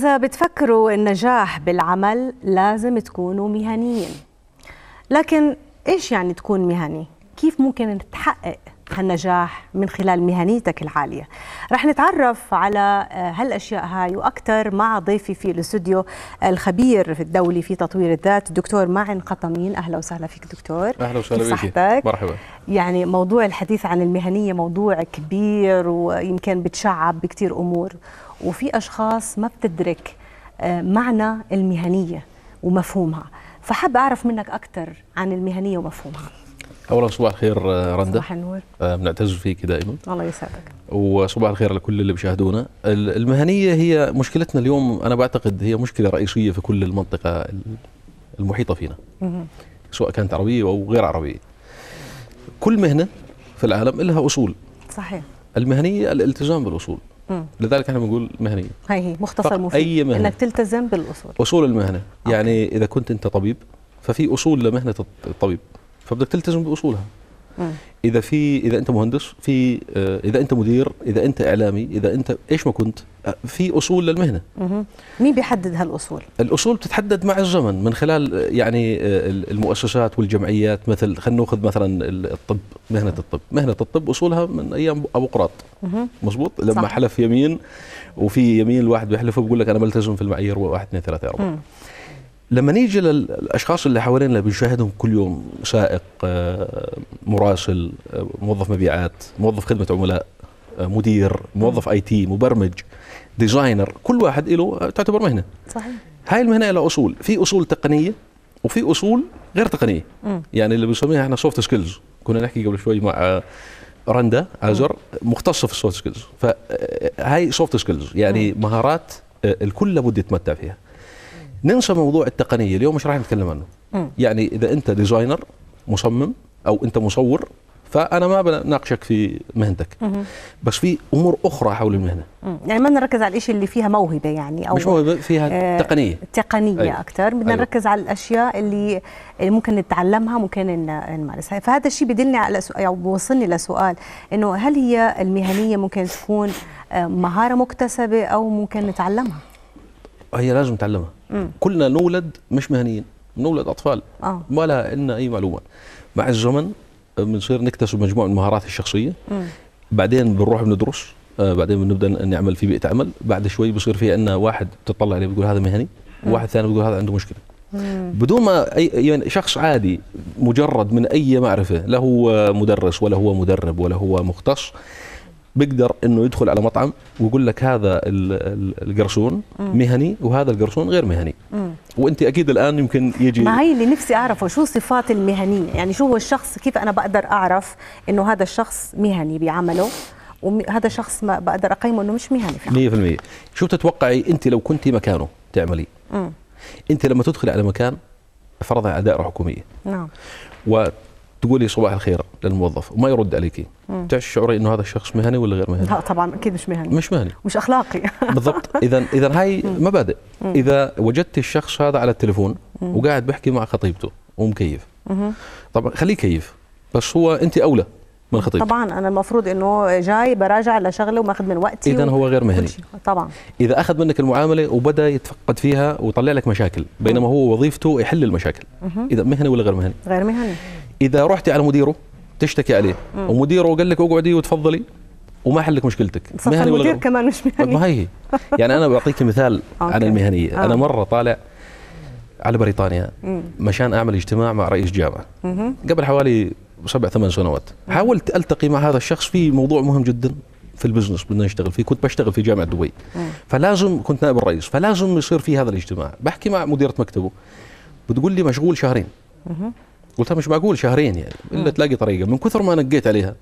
إذا بتفكروا النجاح بالعمل لازم تكونوا مهنيين لكن إيش يعني تكون مهني؟ كيف ممكن تحقق النجاح من خلال مهنيتك العالية رح نتعرف على آه، هالأشياء هاي وأكثر مع ضيفي في الاستوديو الخبير في الدولي في تطوير الذات الدكتور معن قطمين أهلا وسهلا فيك دكتور أهلا وسهلا بك مرحبا يعني موضوع الحديث عن المهنية موضوع كبير ويمكن بتشعب بكثير أمور وفي أشخاص ما بتدرك آه، معنى المهنية ومفهومها فحب أعرف منك أكثر عن المهنية ومفهومها اولا صباح الخير آه، رندا صباح النور آه، بنعتز فيك دائما الله يسعدك وصباح الخير لكل اللي بيشاهدونا المهنيه هي مشكلتنا اليوم انا بعتقد هي مشكله رئيسيه في كل المنطقه المحيطه فينا سواء كانت عربيه او غير عربيه كل مهنه في العالم لها اصول صحيح المهنيه الالتزام بالاصول مم. لذلك احنا بنقول مهنيه هي هي مختصر مفيد أي مهنة. انك تلتزم بالاصول اصول المهنه يعني أوكي. يعني اذا كنت انت طبيب ففي اصول لمهنه الطبيب فبدك تلتزم باصولها مم. اذا في اذا انت مهندس في آه، اذا انت مدير اذا انت اعلامي اذا انت ايش ما كنت آه، في اصول للمهنه مم. مين بيحدد هالاصول الاصول بتتحدد مع الزمن من خلال آه، يعني المؤسسات والجمعيات مثل خلينا ناخذ مثلا الطب مهنه الطب مهنه الطب اصولها من ايام ابو قراط مزبوط لما صح. حلف يمين وفي يمين الواحد بيحلفه بيقول لك انا ملتزم في المعايير 1 2 3 4 لما نيجي للاشخاص اللي حوالينا اللي بنشاهدهم كل يوم سائق آه، مراسل آه، موظف مبيعات موظف خدمه عملاء آه، مدير موظف اي تي مبرمج ديزاينر كل واحد له تعتبر مهنه صحيح هاي المهنه لها اصول في اصول تقنيه وفي اصول غير تقنيه م. يعني اللي بنسميها احنا سوفت سكيلز كنا نحكي قبل شوي مع رندا عازر مختصه في السوفت سكيلز فهي سوفت سكيلز يعني م. مهارات الكل لابد يتمتع فيها ننسى موضوع التقنيه اليوم مش راح نتكلم عنه م. يعني اذا انت ديزاينر مصمم او انت مصور فانا ما بناقشك في مهنتك مه. بس في امور اخرى حول المهنه مه. يعني ما نركز على الاشي اللي فيها موهبه يعني او مش موهبه فيها آه تقنيه تقنيه أيوه. اكثر بدنا أيوه. نركز على الاشياء اللي, اللي ممكن نتعلمها ممكن نمارسها فهذا الشيء بدلني على سؤال او بوصلني لسؤال انه هل هي المهنيه ممكن تكون آه، مهاره مكتسبه او ممكن نتعلمها هي لازم نتعلمها كلنا نولد مش مهنيين نولد اطفال آه. ما لها عندنا اي معلومات مع الزمن آه، بنصير نكتسب مجموعه من المهارات الشخصيه مم. بعدين بنروح بندرس آه، بعدين بنبدا نعمل في بيئه عمل بعد شوي بصير في عندنا واحد بتطلع عليه بتقول هذا مهني وواحد ثاني بيقول هذا عنده مشكله مم. بدون ما أي يعني شخص عادي مجرد من اي معرفه لا هو مدرس ولا هو مدرب ولا هو مختص بيقدر انه يدخل على مطعم ويقول لك هذا القرشون مهني وهذا القرشون غير مهني وانت اكيد الان يمكن يجي ما هي اللي نفسي اعرفه شو صفات المهنيه يعني شو هو الشخص كيف انا بقدر اعرف انه هذا الشخص مهني بعمله وهذا شخص ما بقدر اقيمه انه مش مهني 100% شو بتتوقعي انت لو كنت مكانه تعملي مم. انت لما تدخل على مكان فرضها اداره حكوميه نعم تقولي صباح الخير للموظف وما يرد عليك تشعري انه هذا الشخص مهني ولا غير مهني؟ لا طبعا اكيد مش مهني مش مهني مش اخلاقي بالضبط اذا اذا هاي مبادئ اذا وجدت الشخص هذا على التليفون وقاعد بحكي مع خطيبته ومكيف طبعا خليه يكيف بس هو انت اولى من خطيبته طبعا انا المفروض انه جاي براجع لشغله وماخذ من وقتي اذا و... هو غير مهني طبعا اذا اخذ منك المعامله وبدا يتفقد فيها ويطلع لك مشاكل بينما هو وظيفته يحل المشاكل اذا مهني ولا غير مهني؟ غير مهني اذا رحتي على مديره تشتكي عليه ومديره قال لك اقعدي وتفضلي وما حلك مشكلتك مهني ولا كمان مش مهني ما هي يعني انا بعطيك مثال عن المهنيه آه. انا مره طالع على بريطانيا مشان اعمل اجتماع مع رئيس جامعه قبل حوالي سبع ثمان سنوات حاولت التقي مع هذا الشخص في موضوع مهم جدا في البزنس بدنا نشتغل فيه كنت بشتغل في جامعه دبي فلازم كنت نائب الرئيس فلازم يصير في هذا الاجتماع بحكي مع مديره مكتبه بتقول لي مشغول شهرين قلت مش معقول شهرين يعني الا تلاقي طريقه من كثر ما نقيت عليها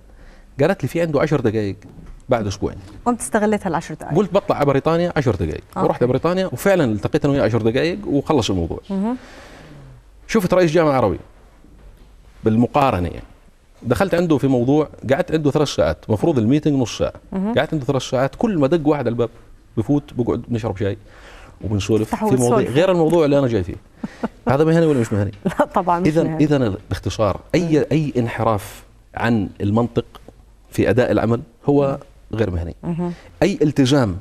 قالت لي في عنده 10 دقائق بعد اسبوعين قمت استغليت هال10 دقائق قلت بطلع على بريطانيا 10 دقائق أوكي. ورحت على بريطانيا وفعلا التقيت انا وياه 10 دقائق وخلص الموضوع مه. شفت رئيس جامعه عربي بالمقارنه يعني دخلت عنده في موضوع قعدت عنده ثلاث ساعات المفروض الميتنج نص ساعه قعدت عنده ثلاث ساعات كل ما دق واحد على الباب بفوت بقعد نشرب شاي وبنسولف في مواضيع غير الموضوع اللي انا جاي فيه هذا مهني ولا مش مهني لا طبعا مش اذا اذا باختصار اي اي انحراف عن المنطق في اداء العمل هو غير مهني اي التزام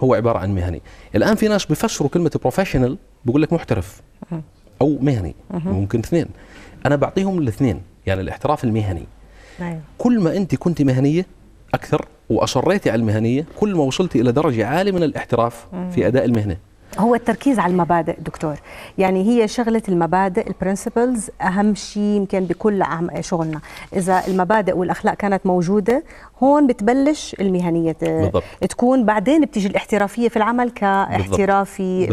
هو عباره عن مهني الان في ناس بفسروا كلمه بروفيشنال بيقول لك محترف او مهني ممكن اثنين انا بعطيهم الاثنين يعني الاحتراف المهني أيوه. كل ما انت كنت مهنيه اكثر واصريتي على المهنيه كل ما وصلتي الى درجه عاليه من الاحتراف في اداء المهنه هو التركيز على المبادئ دكتور يعني هي شغلة المبادئ البرنسبلز أهم شيء يمكن بكل شغلنا إذا المبادئ والأخلاق كانت موجودة هون بتبلش المهنية بالضبط. تكون بعدين بتيجي الاحترافية في العمل كاحترافي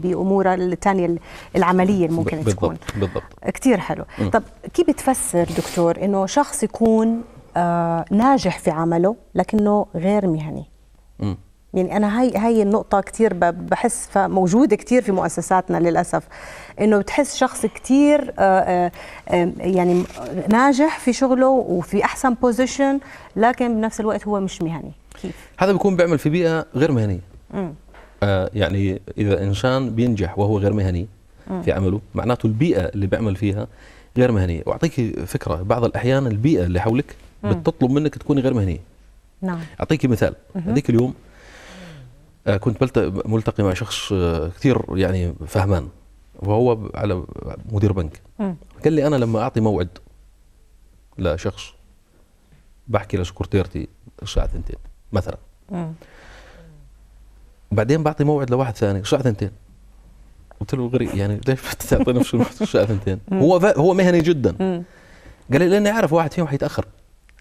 بأمور الثانية العملية الممكن ممكن بالضبط. تكون بالضبط كتير حلو م. طب كيف بتفسر دكتور إنه شخص يكون آه، ناجح في عمله لكنه غير مهني يعني انا هاي هاي النقطه كثير بحس موجوده كثير في مؤسساتنا للاسف انه بتحس شخص كثير آه، آه، يعني ناجح في شغله وفي احسن بوزيشن لكن بنفس الوقت هو مش مهني كيف هذا بيكون بيعمل في بيئه غير مهنيه آه يعني اذا انسان بينجح وهو غير مهني م. في عمله معناته البيئه اللي بيعمل فيها غير مهنيه واعطيك فكره بعض الاحيان البيئه اللي حولك بتطلب منك تكوني غير مهنيه نعم اعطيك مثال هذيك اليوم آه، كنت ملتقي مع شخص آه، كثير يعني فهمان وهو على مدير بنك قال لي انا لما اعطي موعد لشخص بحكي لسكرتيرتي الساعه 2 مثلا م. بعدين بعطي موعد لواحد ثاني الساعه 2 قلت له غريب يعني ليش تعطي نفس الوقت الساعه 2 هو هو مهني جدا م. قال لي لاني عارف واحد فيهم حيتاخر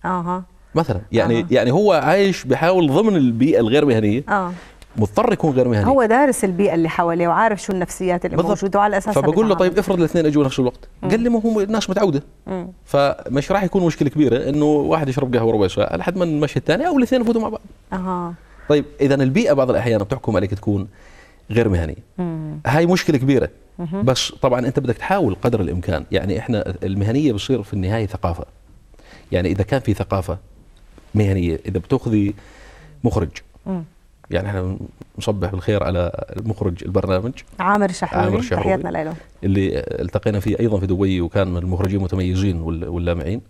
اها مثلا يعني آه. يعني هو عايش بحاول ضمن البيئه الغير مهنيه آه. مضطر يكون غير مهني هو دارس البيئه اللي حواليه وعارف شو النفسيات اللي بالضبط. موجوده وعلى اساسها فبقول له طيب افرض الاثنين اجوا نفس الوقت مم. قال لي ما هو الناس متعوده مم. فمش راح يكون مشكله كبيره انه واحد يشرب قهوه ربع ساعه لحد ما المشهد الثاني او الاثنين يفوتوا مع بعض اها طيب اذا البيئه بعض الاحيان بتحكم عليك تكون غير مهنيه هاي مشكله كبيره مم. بس طبعا انت بدك تحاول قدر الامكان يعني احنا المهنيه بصير في النهايه ثقافه يعني اذا كان في ثقافه مهنيه اذا بتاخذي مخرج مم. يعني احنا نصبح بالخير على المخرج البرنامج عامر شحروري عامر شحروري تحياتنا له اللي التقينا فيه ايضا في دبي وكان من المخرجين المتميزين واللامعين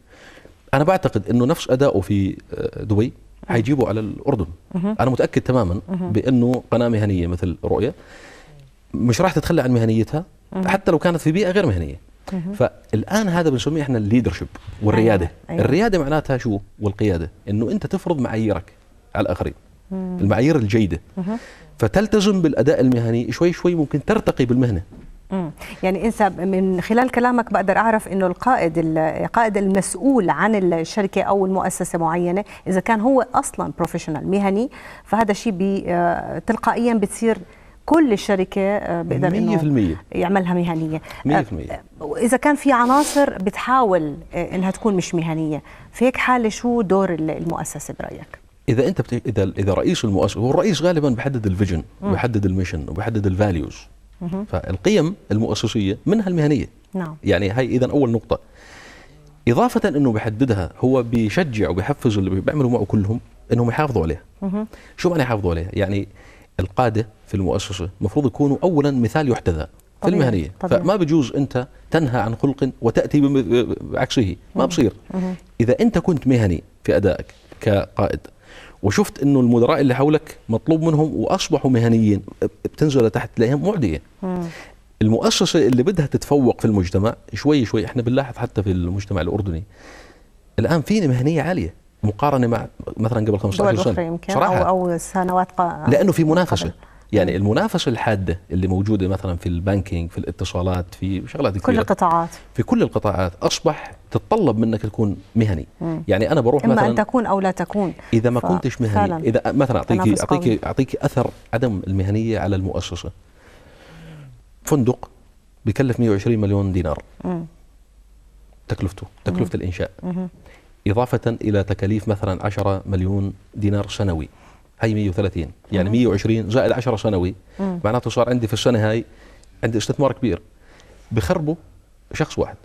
انا بعتقد انه نفس اداؤه في آه، دبي حيجيبه على الاردن انا متاكد تماما بانه قناه مهنيه مثل رؤيه مش راح تتخلى عن مهنيتها حتى لو كانت في بيئه غير مهنيه فالان هذا بنسميه احنا الليدرشيب والرياده أيوة، أيوة. الرياده معناتها شو والقياده انه انت تفرض معاييرك على الاخرين المعايير الجيده فتلتزم بالاداء المهني شوي شوي ممكن ترتقي بالمهنه يعني انسى من خلال كلامك بقدر اعرف انه القائد القائد المسؤول عن الشركه او المؤسسه معينه اذا كان هو اصلا بروفيشنال مهني فهذا شيء تلقائيا بتصير كل الشركه آه، بيقدر انه يعملها مهنيه 100% واذا آه، كان في عناصر بتحاول آه، انها تكون مش مهنيه في هيك حاله شو دور المؤسسه برايك اذا انت بت... اذا اذا رئيس المؤسسه والرئيس غالبا بيحدد الفيجن وبيحدد الميشن وبيحدد الفاليوز فالقيم المؤسسيه منها المهنيه نعم يعني هي اذا اول نقطه اضافه انه بيحددها هو بيشجع وبيحفز اللي بيعملوا معه كلهم انهم يحافظوا عليها شو معنى يحافظوا عليها يعني القاده في المؤسسه المفروض يكونوا اولا مثال يحتذى في المهنيه طبيعي. فما بجوز انت تنهى عن خلق وتاتي بعكسه ما بصير اذا انت كنت مهني في ادائك كقائد وشفت انه المدراء اللي حولك مطلوب منهم واصبحوا مهنيين بتنزل لتحت تلاقيهم معديه المؤسسه اللي بدها تتفوق في المجتمع شوي شوي احنا بنلاحظ حتى في المجتمع الاردني الان في مهنيه عاليه مقارنه مع مثلا قبل 15 سنه يمكن صراحه او, أو سنوات قا... لانه في منافسه يعني المنافسه الحاده اللي موجوده مثلا في البانكينج في الاتصالات في شغلات كثيره كل القطاعات في كل القطاعات اصبح تتطلب منك تكون مهني مم. يعني انا بروح إما مثلا اما ان تكون او لا تكون اذا ما ف... كنتش مهني فعلا. اذا مثلا اعطيك اعطيك اعطيك اثر عدم المهنيه على المؤسسه فندق بكلف 120 مليون دينار مم. تكلفته تكلفه مم. الانشاء مم. اضافه الى تكاليف مثلا 10 مليون دينار سنوي هي 130 يعني 120 زائد 10 سنوي معناته صار عندي في السنه هاي عندي استثمار كبير بخربه شخص واحد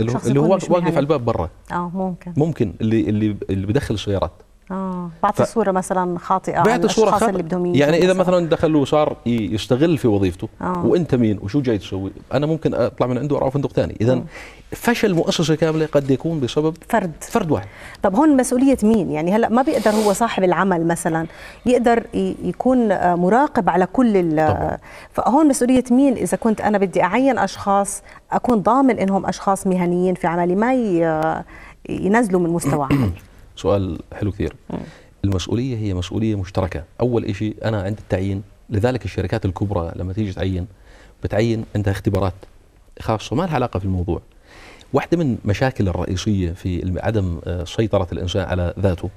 اللي هو واقف على الباب برا اه ممكن ممكن اللي اللي اللي بدخل السيارات اه بعطي ف... صوره مثلا خاطئه عن الاشخاص خاطئ. اللي بدهم يعني اذا مثلا, دخل وصار يستغل في وظيفته آه. وانت مين وشو جاي تسوي انا ممكن اطلع من عنده واروح فندق ثاني اذا آه. فشل مؤسسه كامله قد يكون بسبب فرد فرد واحد طب هون مسؤوليه مين يعني هلا ما بيقدر هو صاحب العمل مثلا يقدر يكون مراقب على كل ال فهون مسؤوليه مين اذا كنت انا بدي اعين اشخاص اكون ضامن انهم اشخاص مهنيين في عملي ما ينزلوا من مستوى عملي سؤال حلو كثير المسؤوليه هي مسؤوليه مشتركه اول شيء انا عند التعيين لذلك الشركات الكبرى لما تيجي تعين بتعين عندها اختبارات خاصه ما لها علاقه في الموضوع واحده من مشاكل الرئيسيه في عدم آه، سيطره الانسان على ذاته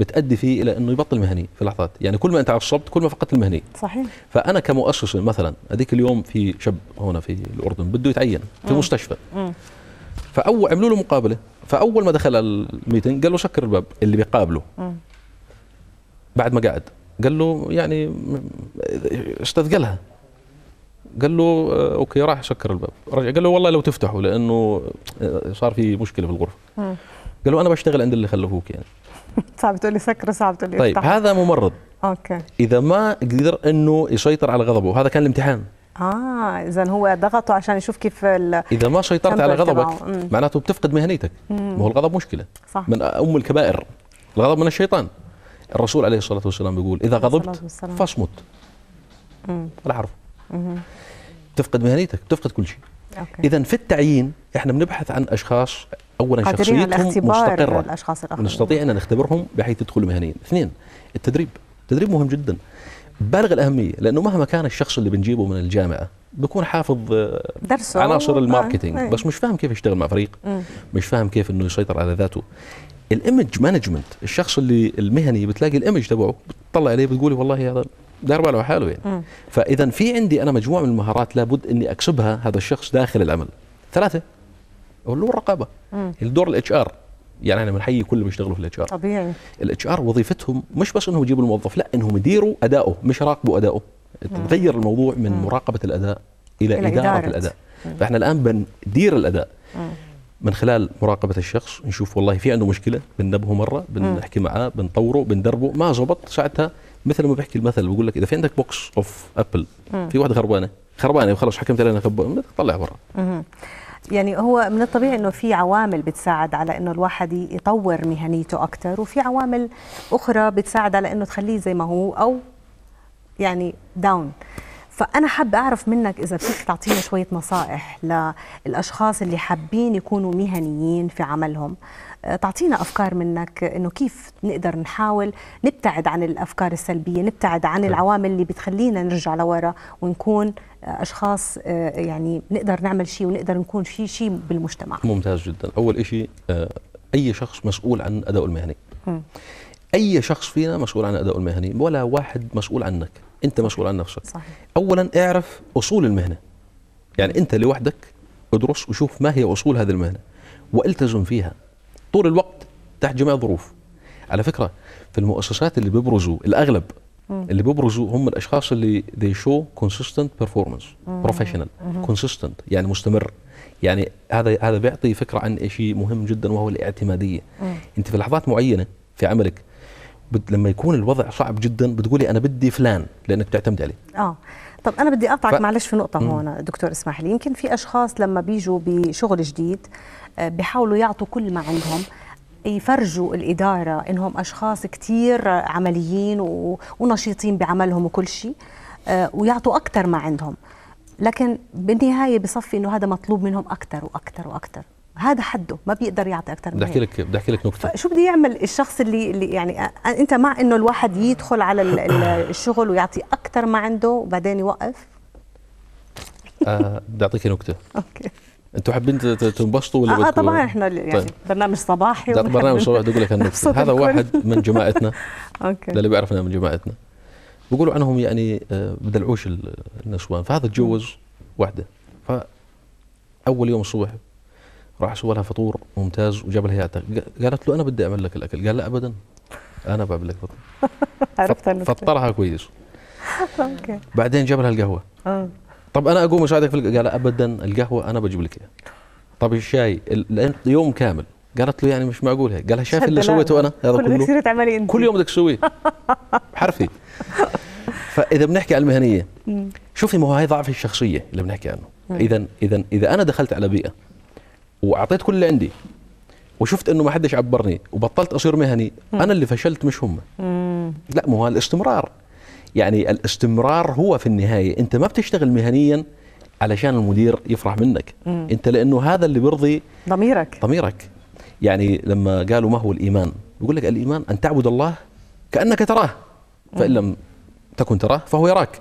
بتؤدي فيه الى انه يبطل مهني في لحظات يعني كل ما انت عصبت كل ما فقدت المهني صحيح فانا كمؤسسه مثلا هذيك اليوم في شاب هنا في الاردن بده يتعين في مم. مستشفى مم. فاول عملوا له مقابله فاول ما دخل الميتنج قال له شكر الباب اللي بيقابله بعد ما قعد قال له يعني اشتثقلها قال له آه، اوكي راح شكر الباب رجع قال له والله لو تفتحه لانه آه، صار في مشكله في الغرفه قال له انا بشتغل عند اللي خلفوك يعني صعب تقول لي سكر صعب تقول لي طيب هذا ممرض اوكي اذا ما قدر انه يسيطر على غضبه هذا كان الامتحان اه اذا هو ضغطه عشان يشوف كيف اذا ما سيطرت على غضبك معناته بتفقد مهنيتك ما هو الغضب مشكله صح. من ام الكبائر الغضب من الشيطان الرسول عليه الصلاه والسلام بيقول اذا غضبت فاصمت ولا حرف تفقد مهنيتك تفقد كل شيء اذا في التعيين احنا بنبحث عن اشخاص اولا شخصيتهم مستقره الاشخاص الاخرين نستطيع ان نختبرهم بحيث يدخلوا مهنيا اثنين التدريب التدريب مهم جدا بالغ الأهمية لأنه مهما كان الشخص اللي بنجيبه من الجامعة بكون حافظ آه، درسه عناصر آه، الماركتينج إيه. بس مش فاهم كيف يشتغل مع فريق مش فاهم كيف انه يسيطر على ذاته الايمج مانجمنت الشخص اللي المهني بتلاقي الايمج تبعه بتطلع عليه بتقول والله هذا دار باله حاله يعني فاذا في عندي انا مجموعه من المهارات لابد اني اكسبها هذا الشخص داخل العمل ثلاثه اللي هو الرقابه الدور الاتش ار يعني انا بنحيي كل اللي بيشتغلوا في الاتش ار طبيعي الاتش ار وظيفتهم مش بس انهم يجيبوا الموظف لا انهم يديروا اداؤه مش يراقبوا اداؤه تغير الموضوع من مم. مراقبه الاداء الى, إلى اداره إدارة. الاداء مم. فاحنا الان بندير الاداء مم. من خلال مراقبة الشخص نشوف والله في عنده مشكلة بننبهه مرة بنحكي معاه بنطوره بندربه ما زبط ساعتها مثل ما بحكي المثل بقول لك إذا في عندك بوكس أوف أبل في واحدة خربانة خربانة وخلص حكمت لنا خربانة برا يعني هو من الطبيعي انه في عوامل بتساعد على انه الواحد يطور مهنيته اكثر وفي عوامل اخرى بتساعد على انه تخليه زي ما هو او يعني داون فأنا حابة أعرف منك إذا فيك تعطينا شوية نصائح للأشخاص اللي حابين يكونوا مهنيين في عملهم آه، تعطينا أفكار منك إنه كيف نقدر نحاول نبتعد عن الأفكار السلبية نبتعد عن نعم. العوامل اللي بتخلينا نرجع لورا ونكون آه، أشخاص آه، يعني نقدر نعمل شيء ونقدر نكون شيء شيء بالمجتمع ممتاز جدا أول شيء أي شخص مسؤول عن أدائه المهني م. أي شخص فينا مسؤول عن أدائه المهني ولا واحد مسؤول عنك انت مسؤول عن نفسك صحيح. اولا اعرف اصول المهنه يعني انت لوحدك ادرس وشوف ما هي اصول هذه المهنه والتزم فيها طول الوقت تحت جميع الظروف على فكره في المؤسسات اللي بيبرزوا الاغلب مم. اللي بيبرزوا هم الاشخاص اللي they show consistent performance مم. professional مم. consistent يعني مستمر يعني هذا هذا بيعطي فكره عن شيء مهم جدا وهو الاعتماديه مم. انت في لحظات معينه في عملك لما يكون الوضع صعب جدا بتقولي انا بدي فلان لانك بتعتمد عليه اه طب انا بدي اقطعك ف... معلش في نقطه هون دكتور اسمح لي يمكن في اشخاص لما بيجوا بشغل جديد آه، بيحاولوا يعطوا كل ما عندهم يفرجوا الإدارة إنهم أشخاص كثير عمليين و... ونشيطين بعملهم وكل شيء آه، ويعطوا أكثر ما عندهم لكن بالنهاية بصفي إنه هذا مطلوب منهم أكثر وأكثر وأكثر هذا حده ما بيقدر يعطي اكثر من بدي احكي لك بدي احكي لك نكته شو بده يعمل الشخص اللي, اللي يعني انت مع انه الواحد يدخل على الشغل ويعطي اكثر ما عنده وبعدين يوقف آه، بدي اعطيك نكته اوكي انتم حابين تنبسطوا ولا اه, آه، طبعا احنا يعني طيب. برنامج صباحي برنامج صباحي بدي اقول لك النكته هذا واحد من جماعتنا اوكي للي بيعرفنا من جماعتنا بيقولوا عنهم يعني آه، بدلعوش النسوان فهذا تجوز وحده ف اول يوم الصبح راح سوى لها فطور ممتاز وجاب لها اياه قالت له انا بدي اعمل لك الاكل قال لا ابدا انا بعمل لك فطور عرفت فطرها كويس اوكي بعدين جاب لها القهوه اه طب انا اقوم اساعدك في قال ابدا القهوه انا بجيب لك اياها طب الشاي يوم كامل قالت له يعني مش معقول هيك قالها شايف اللي سويته انا هذا كله كثير انت كل يوم بدك تسويه حرفي فاذا بنحكي على المهنيه شوفي ما هو هي ضعف الشخصيه اللي بنحكي عنه اذا اذا اذا انا دخلت على بيئه واعطيت كل اللي عندي وشفت انه ما حدش عبرني وبطلت اصير مهني مم. انا اللي فشلت مش هم مم. لا ما هو الاستمرار يعني الاستمرار هو في النهايه انت ما بتشتغل مهنيا علشان المدير يفرح منك مم. انت لانه هذا اللي بيرضي ضميرك ضميرك يعني لما قالوا ما هو الايمان بيقول لك الايمان ان تعبد الله كانك تراه فان لم تكن تراه فهو يراك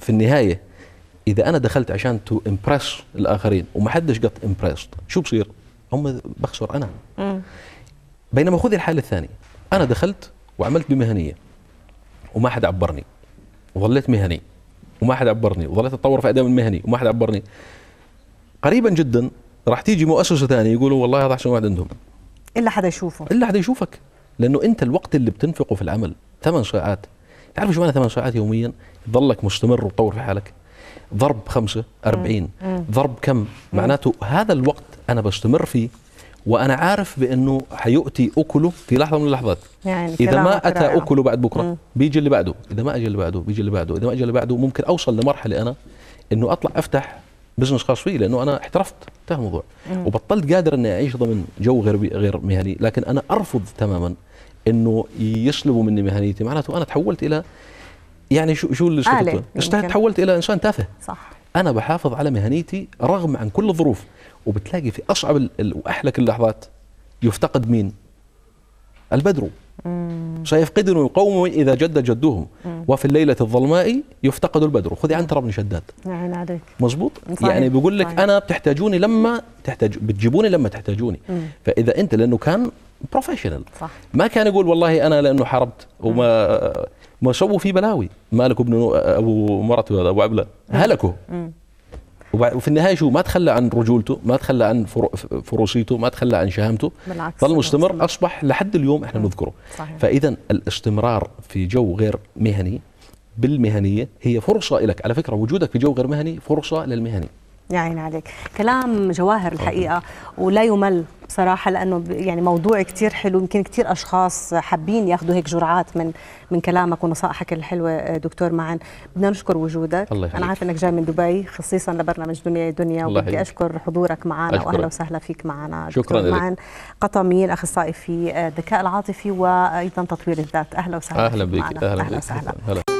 في النهايه اذا انا دخلت عشان تو امبرس الاخرين ومحدش قط امبرست شو بصير؟ هم بخسر انا مم. بينما خذ الحاله الثانيه انا دخلت وعملت بمهنيه وما حد عبرني وظليت مهني وما حد عبرني وظليت اتطور في اداء المهني وما حد عبرني قريبا جدا راح تيجي مؤسسه ثانيه يقولوا والله هذا احسن واحد عندهم الا حدا يشوفه الا حدا يشوفك لانه انت الوقت اللي بتنفقه في العمل ثمان ساعات تعرف شو معنى ثمان ساعات يوميا تظلك مستمر وتطور في حالك ضرب خمسة أربعين ضرب كم معناته هذا الوقت أنا بستمر فيه وأنا عارف بأنه حيؤتي أكله في لحظة من اللحظات يعني إذا ما أتى رائع. أكله بعد بكرة بيجي اللي بعده إذا ما أجى اللي بعده بيجي اللي بعده إذا ما أجى اللي بعده ممكن أوصل لمرحلة أنا أنه أطلع أفتح بزنس خاص فيه لانه انا احترفت انتهى الموضوع وبطلت قادر اني اعيش ضمن جو غير غير مهني لكن انا ارفض تماما انه يسلبوا مني مهنيتي معناته انا تحولت الى يعني شو شو اللي اشتغلت تحولت الى انسان تافه صح انا بحافظ على مهنيتي رغم عن كل الظروف وبتلاقي في اصعب واحلك اللحظات يفتقد مين البدر سيفقدني القوم اذا جد جدهم وفي الليله الظلماء يفتقد البدر خذي عنتر بن شداد يعني عليك مظبوط يعني بيقول لك انا بتحتاجوني لما تحتاج بتجيبوني لما تحتاجوني مم. فاذا انت لانه كان بروفيشنال ما كان يقول والله انا لانه حاربت وما ما شو فيه بلاوي مالك ابن ابو مرته هذا ابو عبله هلكه وفي النهايه شو ما تخلى عن رجولته ما تخلى عن فروسيته ما تخلى عن شهامته ظل مستمر اصبح لحد اليوم احنا بنذكره نذكره صحيح. فاذا الاستمرار في جو غير مهني بالمهنيه هي فرصه لك على فكره وجودك في جو غير مهني فرصه للمهني يا عيني عليك كلام جواهر الحقيقه ولا يمل بصراحه لانه يعني موضوع كثير حلو يمكن كثير اشخاص حابين ياخذوا هيك جرعات من من كلامك ونصائحك الحلوه آه، دكتور معن بدنا نشكر وجودك الله انا عارف انك جاي من دبي خصيصا لبرنامج دنيا دنيا وبدي اشكر حضورك معنا واهلا وسهلا فيك معنا شكرا دكتور معن قطمين اخصائي في آه، الذكاء العاطفي وايضا تطوير الذات اهلا وسهلا اهلا بك اهلا, أهلا, أهلا وسهلا أهلا.